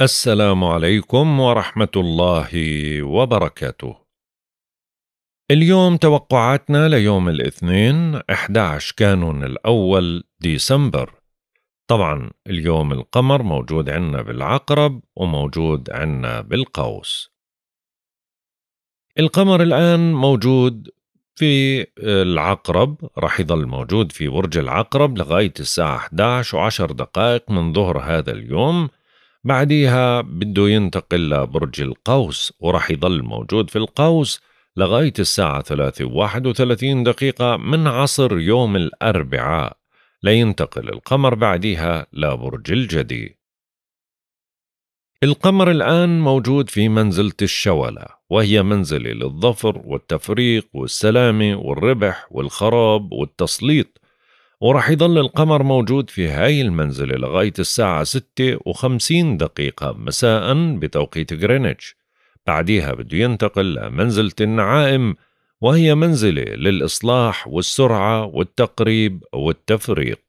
السلام عليكم ورحمة الله وبركاته. اليوم توقعاتنا ليوم الاثنين 11 كانون الأول ديسمبر. طبعا اليوم القمر موجود عنا بالعقرب وموجود عنا بالقوس. القمر الآن موجود في العقرب راح يظل موجود في برج العقرب لغاية الساعة 11 و10 دقائق من ظهر هذا اليوم بعديها بده ينتقل لبرج القوس وراح يضل موجود في القوس لغاية الساعة ثلاثة و وثلاثين دقيقة من عصر يوم الأربعاء لينتقل القمر بعديها لبرج الجدي القمر الآن موجود في منزلة الشولة وهي منزلة للظفر والتفريق والسلامة والربح والخراب والتسليط وراح يضل القمر موجود في هاي المنزلة لغاية الساعة ستة وخمسين دقيقة مساء بتوقيت غرينتش بعديها بده ينتقل لمنزلة النعائم وهي منزلة للإصلاح والسرعة والتقريب والتفريق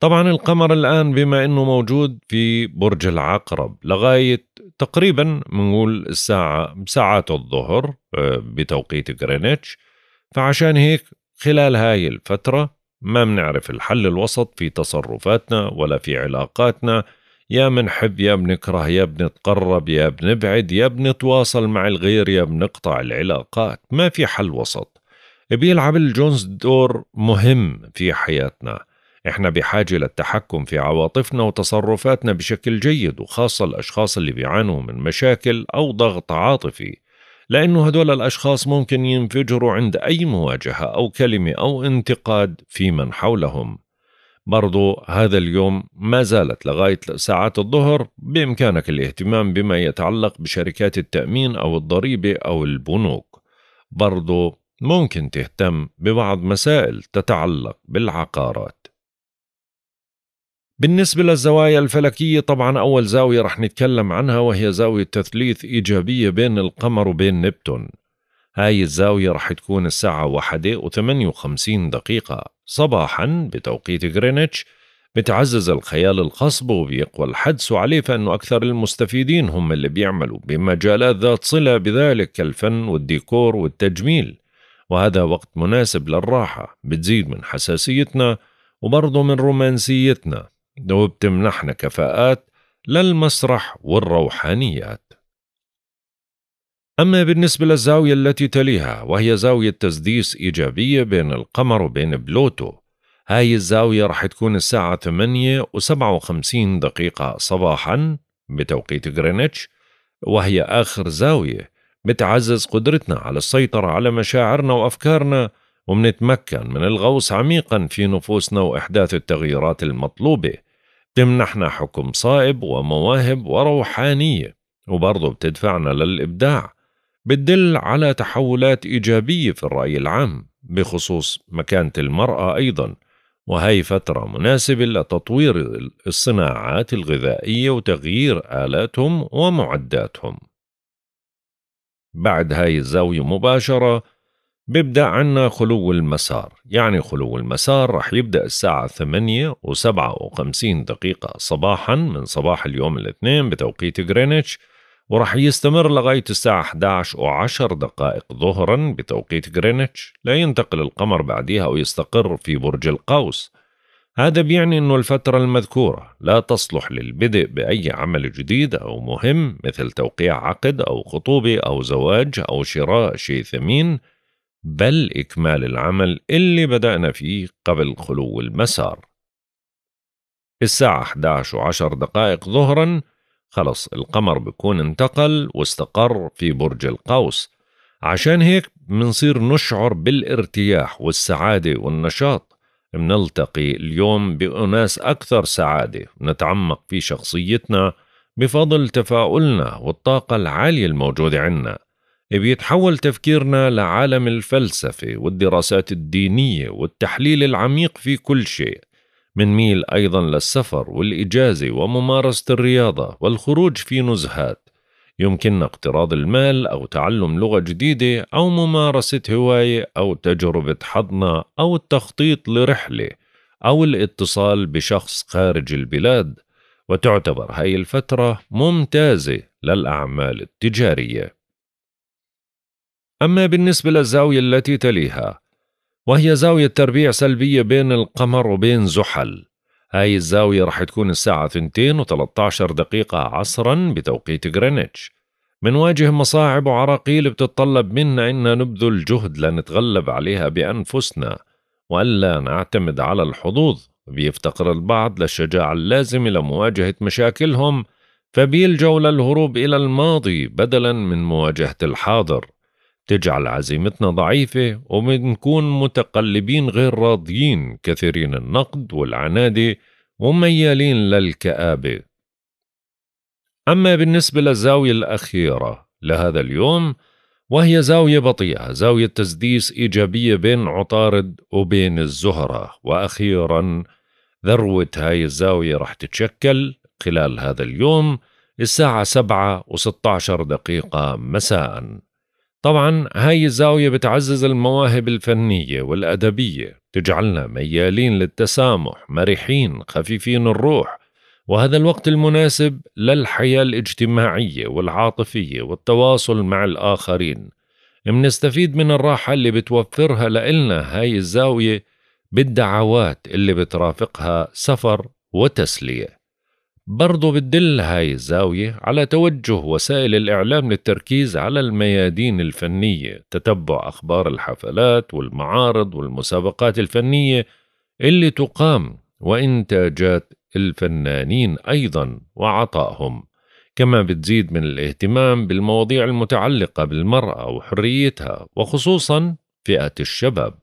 طبعا القمر الآن بما أنه موجود في برج العقرب لغاية تقريبا منقول الساعة ساعات الظهر آه، بتوقيت غرينتش فعشان هيك خلال هاي الفترة ما بنعرف الحل الوسط في تصرفاتنا ولا في علاقاتنا يا بنحب يا بنكره يا بنتقرب يا بنبعد يا بنتواصل مع الغير يا بنقطع العلاقات ما في حل وسط بيلعب الجونز دور مهم في حياتنا احنا بحاجة للتحكم في عواطفنا وتصرفاتنا بشكل جيد وخاصة الأشخاص اللي بيعانوا من مشاكل أو ضغط عاطفي لأنه هدول الأشخاص ممكن ينفجروا عند أي مواجهة أو كلمة أو انتقاد في من حولهم برضو هذا اليوم ما زالت لغاية ساعات الظهر بإمكانك الاهتمام بما يتعلق بشركات التأمين أو الضريبة أو البنوك برضو ممكن تهتم ببعض مسائل تتعلق بالعقارات بالنسبة للزوايا الفلكية طبعا أول زاوية رح نتكلم عنها وهي زاوية تثليث إيجابية بين القمر وبين نبتون هاي الزاوية رح تكون الساعة واحدة وثمانية وخمسين دقيقة صباحا بتوقيت غرينتش بتعزز الخيال الخصب وبيقوى الحدس عليه فإنه أكثر المستفيدين هم اللي بيعملوا بمجالات ذات صلة بذلك كالفن والديكور والتجميل وهذا وقت مناسب للراحة بتزيد من حساسيتنا وبرضه من رومانسيتنا وبتمنحنا كفاءات للمسرح والروحانيات أما بالنسبة للزاوية التي تليها وهي زاوية تسديس إيجابية بين القمر وبين بلوتو هاي الزاوية رح تكون الساعة 8 و57 دقيقة صباحا بتوقيت غرينتش وهي آخر زاوية بتعزز قدرتنا على السيطرة على مشاعرنا وأفكارنا ومنتمكن من الغوص عميقا في نفوسنا وإحداث التغييرات المطلوبة تمنحنا حكم صائب ومواهب وروحانية وبرضه بتدفعنا للإبداع بتدل على تحولات إيجابية في الرأي العام بخصوص مكانة المرأة أيضا وهي فترة مناسبة لتطوير الصناعات الغذائية وتغيير آلاتهم ومعداتهم بعد هاي الزاوية مباشرة بيبدأ عنا خلو المسار يعني خلو المسار رح يبدأ الساعة 8 و57 دقيقة صباحا من صباح اليوم الاثنين بتوقيت غرينتش ورح يستمر لغاية الساعة 11 و10 دقائق ظهرا بتوقيت غرينتش لينتقل القمر بعديها ويستقر في برج القوس هذا بيعني أنه الفترة المذكورة لا تصلح للبدء بأي عمل جديد أو مهم مثل توقيع عقد أو خطوبة أو زواج أو شراء شيء ثمين بل إكمال العمل اللي بدأنا فيه قبل خلو المسار الساعة 11 وعشر دقائق ظهرا خلص القمر بكون انتقل واستقر في برج القوس عشان هيك منصير نشعر بالارتياح والسعادة والنشاط منلتقي اليوم بأناس أكثر سعادة نتعمق في شخصيتنا بفضل تفاؤلنا والطاقة العالية الموجودة عنا بيتحول تفكيرنا لعالم الفلسفة والدراسات الدينية والتحليل العميق في كل شيء ميل أيضا للسفر والإجازة وممارسة الرياضة والخروج في نزهات يمكننا اقتراض المال أو تعلم لغة جديدة أو ممارسة هواية أو تجربة حضنة أو التخطيط لرحلة أو الاتصال بشخص خارج البلاد وتعتبر هاي الفترة ممتازة للأعمال التجارية أما بالنسبة للزاوية التي تليها وهي زاوية تربيع سلبية بين القمر وبين زحل هاي الزاوية رح تكون الساعة 2 و13 دقيقة عصرا بتوقيت غرينتش منواجه مصاعب وعراقيل بتتطلب منا إن نبذل جهد لنتغلب عليها بأنفسنا وألا نعتمد على الحظوظ بيفتقر البعض للشجاعة اللازمة لمواجهة مشاكلهم فبيلجوا للهروب إلى الماضي بدلا من مواجهة الحاضر تجعل عزيمتنا ضعيفة وبنكون متقلبين غير راضيين كثيرين النقد والعنادة وميالين للكآبة أما بالنسبة للزاوية الأخيرة لهذا اليوم وهي زاوية بطيئة زاوية تسديس إيجابية بين عطارد وبين الزهرة وأخيرا ذروة هاي الزاوية رح تتشكل خلال هذا اليوم الساعة سبعة وستة عشر دقيقة مساءً طبعا هاي الزاوية بتعزز المواهب الفنية والأدبية تجعلنا ميالين للتسامح مرحين خفيفين الروح وهذا الوقت المناسب للحياة الاجتماعية والعاطفية والتواصل مع الآخرين منستفيد من الراحة اللي بتوفرها لإلنا هاي الزاوية بالدعوات اللي بترافقها سفر وتسليه برضو بتدل هاي الزاوية على توجه وسائل الإعلام للتركيز على الميادين الفنية تتبع أخبار الحفلات والمعارض والمسابقات الفنية اللي تقام وإنتاجات الفنانين أيضا وعطائهم كما بتزيد من الاهتمام بالمواضيع المتعلقة بالمرأة وحريتها وخصوصا فئة الشباب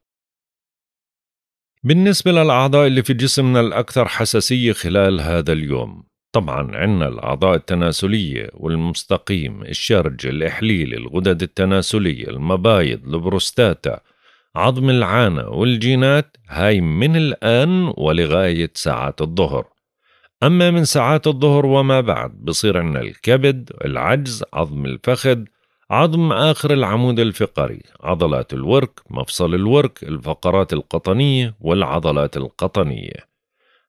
بالنسبة للأعضاء اللي في جسمنا الأكثر حساسية خلال هذا اليوم طبعا عندنا الأعضاء التناسلية والمستقيم الشرج الإحليل الغدد التناسلية المبايض البروستاتا عظم العانة والجينات هاي من الآن ولغاية ساعات الظهر أما من ساعات الظهر وما بعد بصير عندنا الكبد العجز عظم الفخذ عظم آخر العمود الفقري عضلات الورك مفصل الورك الفقرات القطنية والعضلات القطنية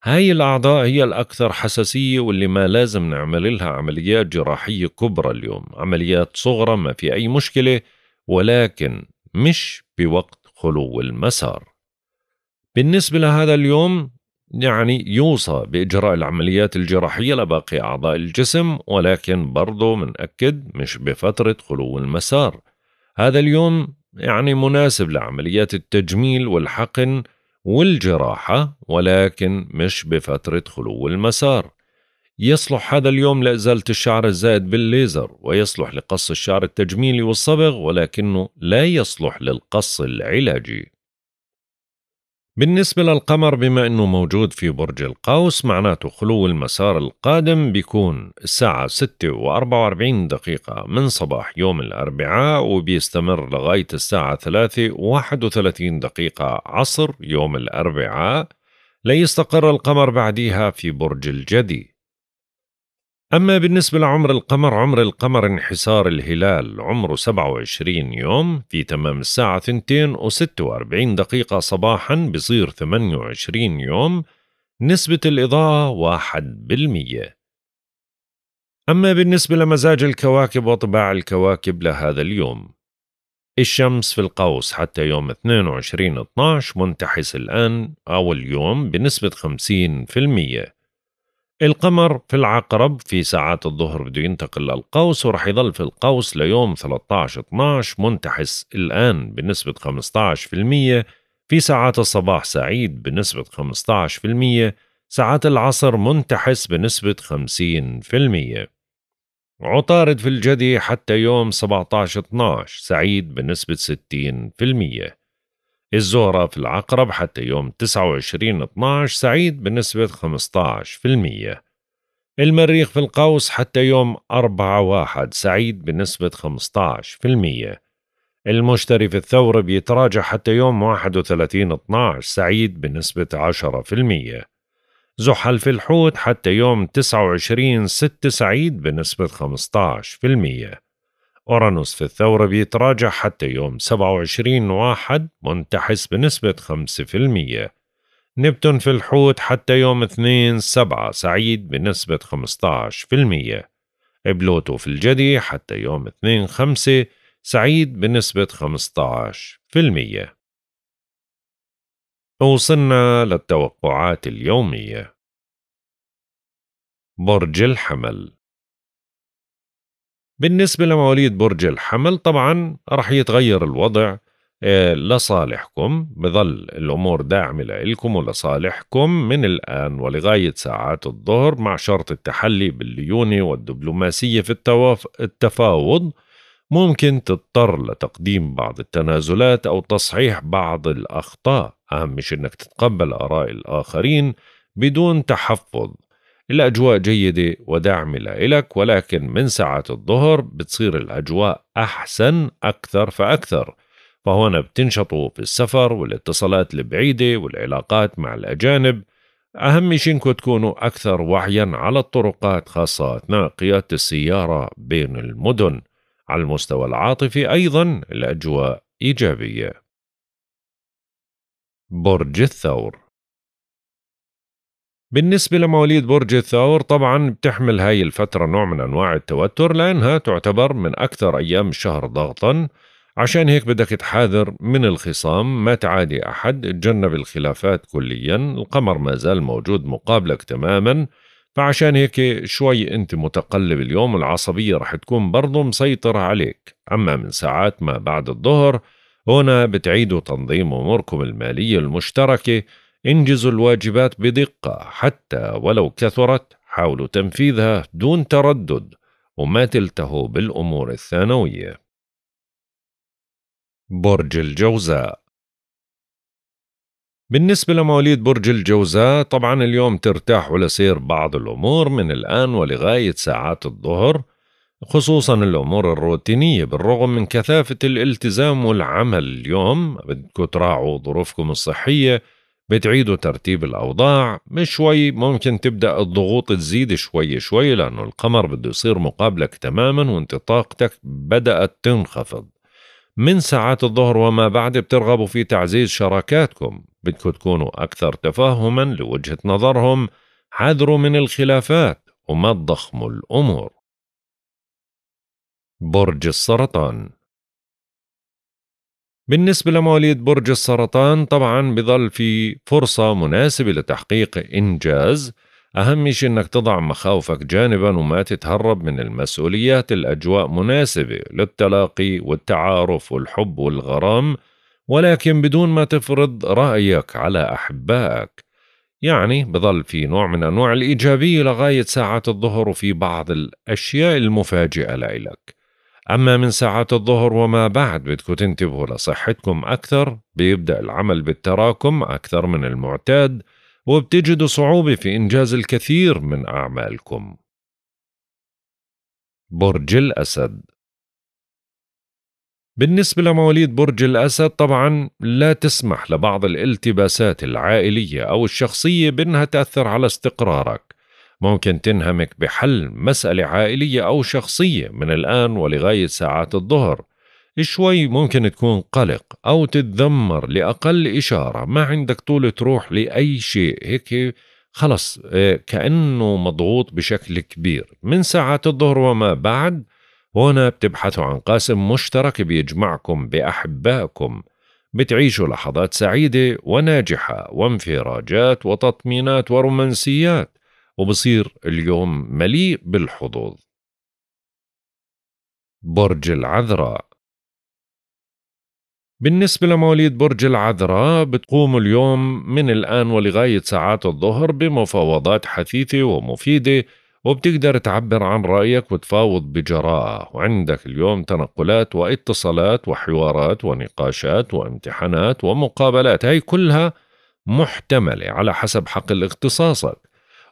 هاي الأعضاء هي الأكثر حساسية واللي ما لازم نعمل لها عمليات جراحية كبرى اليوم عمليات صغرى ما في أي مشكلة ولكن مش بوقت خلو المسار بالنسبة لهذا اليوم يعني يوصى بإجراء العمليات الجراحية لباقي أعضاء الجسم ولكن برضو منأكد مش بفترة خلو المسار هذا اليوم يعني مناسب لعمليات التجميل والحقن والجراحة ولكن مش بفترة خلو المسار يصلح هذا اليوم لإزالة الشعر الزائد بالليزر ويصلح لقص الشعر التجميلي والصبغ ولكنه لا يصلح للقص العلاجي بالنسبة للقمر بما أنه موجود في برج القوس معناته خلو المسار القادم بيكون الساعة 6 و44 دقيقة من صباح يوم الأربعاء وبيستمر لغاية الساعة 3 و31 دقيقة عصر يوم الأربعاء ليستقر القمر بعدها في برج الجدي أما بالنسبة لعمر القمر عمر القمر انحسار الهلال عمره 27 يوم في تمام الساعة 2 و 46 دقيقة صباحا بصير 28 يوم نسبة الإضاءة 1% أما بالنسبة لمزاج الكواكب وطباع الكواكب لهذا اليوم الشمس في القوس حتى يوم 22 12 منتحس الآن أو اليوم بنسبة 50% القمر في العقرب في ساعات الظهر بده ينتقل للقوس ورح يضل في القوس ليوم 13 12 منتحس الآن بنسبة 15% في ساعات الصباح سعيد بنسبة 15% ساعات العصر منتحس بنسبة 50% عطارد في الجدي حتى يوم 17 12 سعيد بنسبة 60% الزهرة في العقرب حتى يوم 29 12 سعيد بنسبة 15% المريخ في القوس حتى يوم 4 1 سعيد بنسبة 15% المشتري في الثور بيتراجع حتى يوم 31 12 سعيد بنسبة 10% زحل في الحوت حتى يوم 29 6 سعيد بنسبة 15% أورانوس في الثورة بيتراجع حتى يوم 27 واحد منتحس بنسبة 5% نبتون في الحوت حتى يوم 2 سبعة سعيد بنسبة 15% بلوتو في الجدي حتى يوم 2 خمسة سعيد بنسبة 15% وصلنا للتوقعات اليومية برج الحمل بالنسبة لمواليد برج الحمل طبعا رح يتغير الوضع آه، لصالحكم بظل الأمور داعمة لإلكم ولصالحكم من الآن ولغاية ساعات الظهر مع شرط التحلي بالليونة والدبلوماسية في التواف... التفاوض ممكن تضطر لتقديم بعض التنازلات أو تصحيح بعض الأخطاء أهم مش أنك تتقبل آراء الآخرين بدون تحفظ الأجواء جيدة ودعم لإلك ولكن من ساعة الظهر بتصير الأجواء أحسن أكثر فأكثر فهون بتنشطوا في السفر والاتصالات البعيدة والعلاقات مع الأجانب أهم شيء إنكم تكونوا أكثر وعيا على الطرقات خاصة أثناء قيادة السيارة بين المدن على المستوى العاطفي أيضا الأجواء إيجابية برج الثور بالنسبة لمواليد برج الثور طبعا بتحمل هاي الفترة نوع من أنواع التوتر لأنها تعتبر من أكثر أيام الشهر ضغطا عشان هيك بدك تحاذر من الخصام ما تعادي أحد تجنب الخلافات كليا القمر ما زال موجود مقابلك تماما فعشان هيك شوي انت متقلب اليوم العصبية رح تكون برضو مسيطرة عليك أما من ساعات ما بعد الظهر هنا بتعيدوا تنظيم أموركم المالية المشتركة انجزوا الواجبات بدقة حتى ولو كثرت حاولوا تنفيذها دون تردد وما تلتهوا بالأمور الثانوية برج الجوزاء بالنسبة لمواليد برج الجوزاء طبعا اليوم ترتاحوا لسير بعض الأمور من الآن ولغاية ساعات الظهر خصوصا الأمور الروتينية بالرغم من كثافة الالتزام والعمل اليوم بدكم تراعوا ظروفكم الصحية بتعيدوا ترتيب الأوضاع من شوي ممكن تبدأ الضغوط تزيد شوي شوي لأنه القمر بده يصير مقابلك تماما وانت طاقتك بدأت تنخفض من ساعات الظهر وما بعد بترغبوا في تعزيز شراكاتكم بدكم تكونوا أكثر تفهما لوجهة نظرهم حذروا من الخلافات وما تضخموا الأمور برج السرطان بالنسبة لمواليد برج السرطان طبعا بظل في فرصة مناسبة لتحقيق إنجاز أهم شيء أنك تضع مخاوفك جانبا وما تتهرب من المسؤوليات الأجواء مناسبة للتلاقي والتعارف والحب والغرام ولكن بدون ما تفرض رأيك على أحبائك يعني بظل في نوع من أنواع الإيجابية لغاية ساعات الظهر وفي بعض الأشياء المفاجئة لإلك أما من ساعات الظهر وما بعد بدكم تنتبهوا لصحتكم أكثر بيبدأ العمل بالتراكم أكثر من المعتاد وبتجدوا صعوبة في إنجاز الكثير من أعمالكم برج الأسد بالنسبة لمواليد برج الأسد طبعا لا تسمح لبعض الالتباسات العائلية أو الشخصية بأنها تأثر على استقرارك ممكن تنهمك بحل مسألة عائلية أو شخصية من الآن ولغاية ساعات الظهر شوي ممكن تكون قلق أو تتذمر لأقل إشارة ما عندك طول تروح لأي شيء هيك خلص آه، كأنه مضغوط بشكل كبير من ساعات الظهر وما بعد هنا بتبحثوا عن قاسم مشترك بيجمعكم بأحبائكم بتعيشوا لحظات سعيدة وناجحة وانفراجات وتطمينات ورومانسيات وبصير اليوم مليء بالحظوظ برج العذراء بالنسبة لمواليد برج العذراء بتقوم اليوم من الآن ولغاية ساعات الظهر بمفاوضات حثيثة ومفيدة وبتقدر تعبر عن رأيك وتفاوض بجراءة وعندك اليوم تنقلات واتصالات وحوارات ونقاشات وامتحانات ومقابلات هاي كلها محتملة على حسب حقل اختصاصك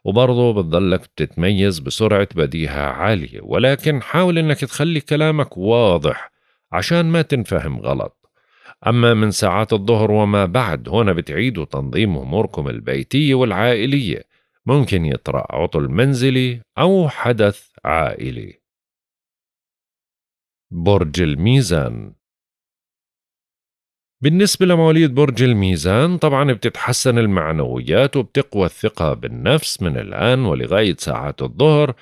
وبرضه بتضلك بتتميز بسرعة بديهة عالية ولكن حاول انك تخلي كلامك واضح عشان ما تنفهم غلط أما من ساعات الظهر وما بعد هنا بتعيدوا تنظيم أموركم البيتية والعائلية ممكن يطرأ عطل منزلي أو حدث عائلي برج الميزان بالنسبة لمواليد برج الميزان طبعا بتتحسن المعنويات وبتقوى الثقة بالنفس من الآن ولغاية ساعات الظهر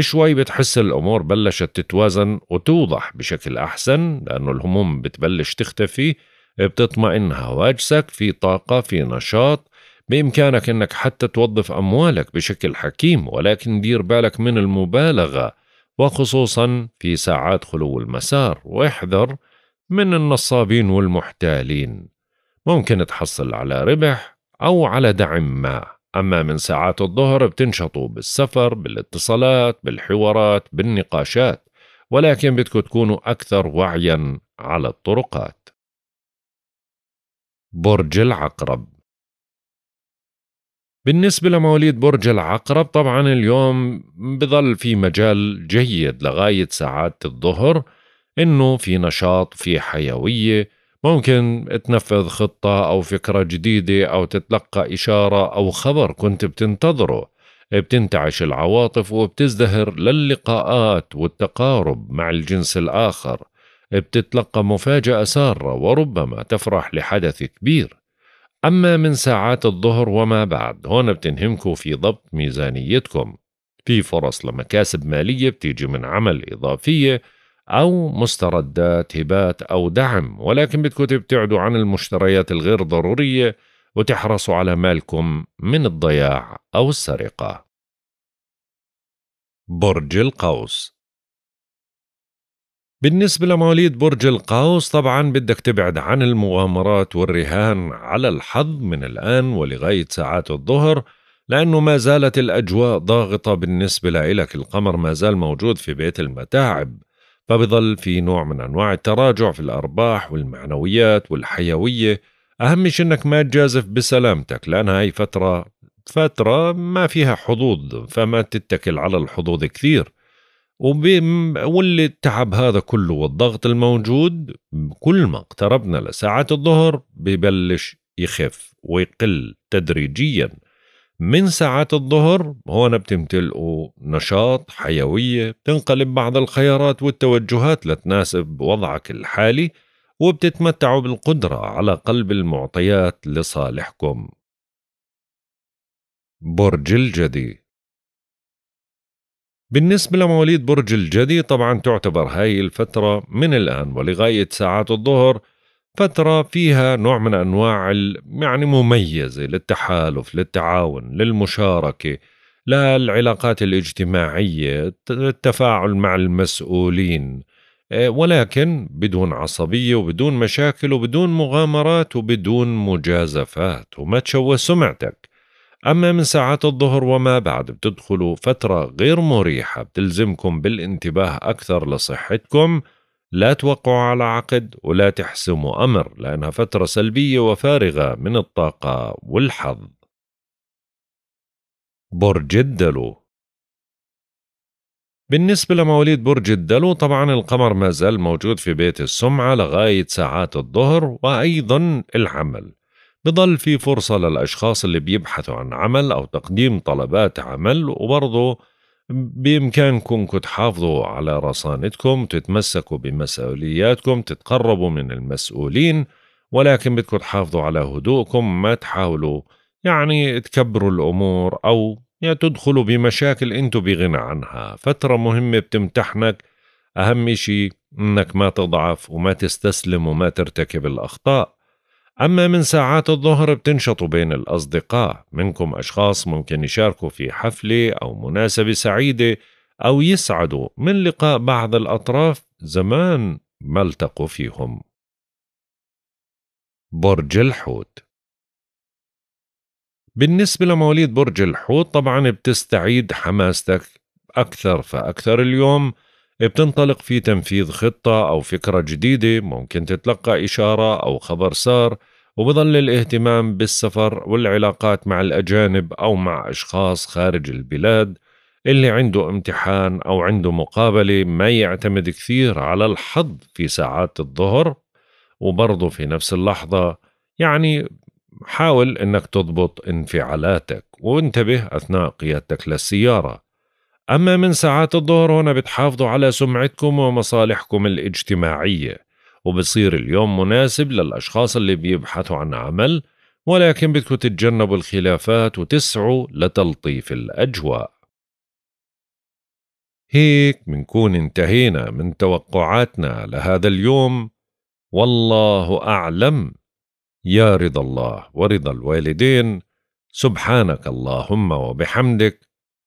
شوي بتحس الأمور بلشت تتوازن وتوضح بشكل أحسن لأنه الهموم بتبلش تختفي بتطمئن هواجسك في طاقة في نشاط بإمكانك أنك حتى توظف أموالك بشكل حكيم ولكن دير بالك من المبالغة وخصوصا في ساعات خلو المسار واحذر من النصابين والمحتالين ممكن تحصل على ربح أو على دعم ما أما من ساعات الظهر بتنشطوا بالسفر بالاتصالات بالحوارات بالنقاشات ولكن بدكم تكونوا أكثر وعيا على الطرقات برج العقرب بالنسبة لمواليد برج العقرب طبعا اليوم بظل في مجال جيد لغاية ساعات الظهر إنه في نشاط في حيوية ممكن تنفذ خطة أو فكرة جديدة أو تتلقى إشارة أو خبر كنت بتنتظره بتنتعش العواطف وبتزدهر للقاءات والتقارب مع الجنس الآخر بتتلقى مفاجأة سارة وربما تفرح لحدث كبير أما من ساعات الظهر وما بعد هون بتنهمكوا في ضبط ميزانيتكم في فرص لمكاسب مالية بتيجي من عمل إضافية أو مستردات هبات أو دعم ولكن بدكم تبتعدوا عن المشتريات الغير ضرورية وتحرصوا على مالكم من الضياع أو السرقة برج القوس بالنسبة لمواليد برج القوس طبعا بدك تبعد عن المغامرات والرهان على الحظ من الآن ولغاية ساعات الظهر لأنه ما زالت الأجواء ضاغطة بالنسبة لإلك القمر ما زال موجود في بيت المتاعب فبظل في نوع من أنواع التراجع في الأرباح والمعنويات والحيوية أهم شيء أنك ما تجازف بسلامتك لأنها هي فترة فترة ما فيها حظوظ فما تتكل على الحظوظ كثير واللي التعب هذا كله والضغط الموجود كل ما اقتربنا لساعات الظهر ببلش يخف ويقل تدريجياً من ساعات الظهر هون بتمتلئوا نشاط حيوية بتنقلب بعض الخيارات والتوجهات لتناسب وضعك الحالي وبتتمتعوا بالقدرة على قلب المعطيات لصالحكم برج الجدي بالنسبة لمواليد برج الجدي طبعا تعتبر هاي الفترة من الآن ولغاية ساعات الظهر فترة فيها نوع من أنواع يعني مميزة للتحالف للتعاون للمشاركة للعلاقات الاجتماعية للتفاعل مع المسؤولين آه، ولكن بدون عصبية وبدون مشاكل وبدون مغامرات وبدون مجازفات وما تشوه سمعتك أما من ساعات الظهر وما بعد بتدخلوا فترة غير مريحة بتلزمكم بالانتباه أكثر لصحتكم لا توقعوا على عقد ولا تحسموا أمر لأنها فترة سلبية وفارغة من الطاقة والحظ برج الدلو بالنسبة لمواليد برج الدلو طبعا القمر ما زال موجود في بيت السمعة لغاية ساعات الظهر وأيضا العمل بضل في فرصة للأشخاص اللي بيبحثوا عن عمل أو تقديم طلبات عمل وبرضه بإمكانكم تحافظوا على رصانتكم تتمسكوا بمسؤولياتكم تتقربوا من المسؤولين ولكن بدكم تحافظوا على هدوءكم ما تحاولوا يعني تكبروا الأمور أو يا تدخلوا بمشاكل أنتوا بغنى عنها فترة مهمة بتمتحنك أهم شيء أنك ما تضعف وما تستسلم وما ترتكب الأخطاء أما من ساعات الظهر بتنشطوا بين الأصدقاء منكم أشخاص ممكن يشاركوا في حفلة أو مناسبة سعيدة أو يسعدوا من لقاء بعض الأطراف زمان ما التقوا فيهم برج الحوت بالنسبة لمواليد برج الحوت طبعا بتستعيد حماستك أكثر فأكثر اليوم بتنطلق في تنفيذ خطة أو فكرة جديدة ممكن تتلقى إشارة أو خبر سار وبظل الاهتمام بالسفر والعلاقات مع الأجانب أو مع أشخاص خارج البلاد اللي عنده امتحان أو عنده مقابلة ما يعتمد كثير على الحظ في ساعات الظهر وبرضه في نفس اللحظة يعني حاول انك تضبط انفعالاتك وانتبه اثناء قيادتك للسياره أما من ساعات الظهر هنا بتحافظوا على سمعتكم ومصالحكم الاجتماعية وبصير اليوم مناسب للأشخاص اللي بيبحثوا عن عمل ولكن بدكم تتجنبوا الخلافات وتسعوا لتلطيف الأجواء هيك منكون انتهينا من توقعاتنا لهذا اليوم والله أعلم يا رضا الله ورضا الوالدين سبحانك اللهم وبحمدك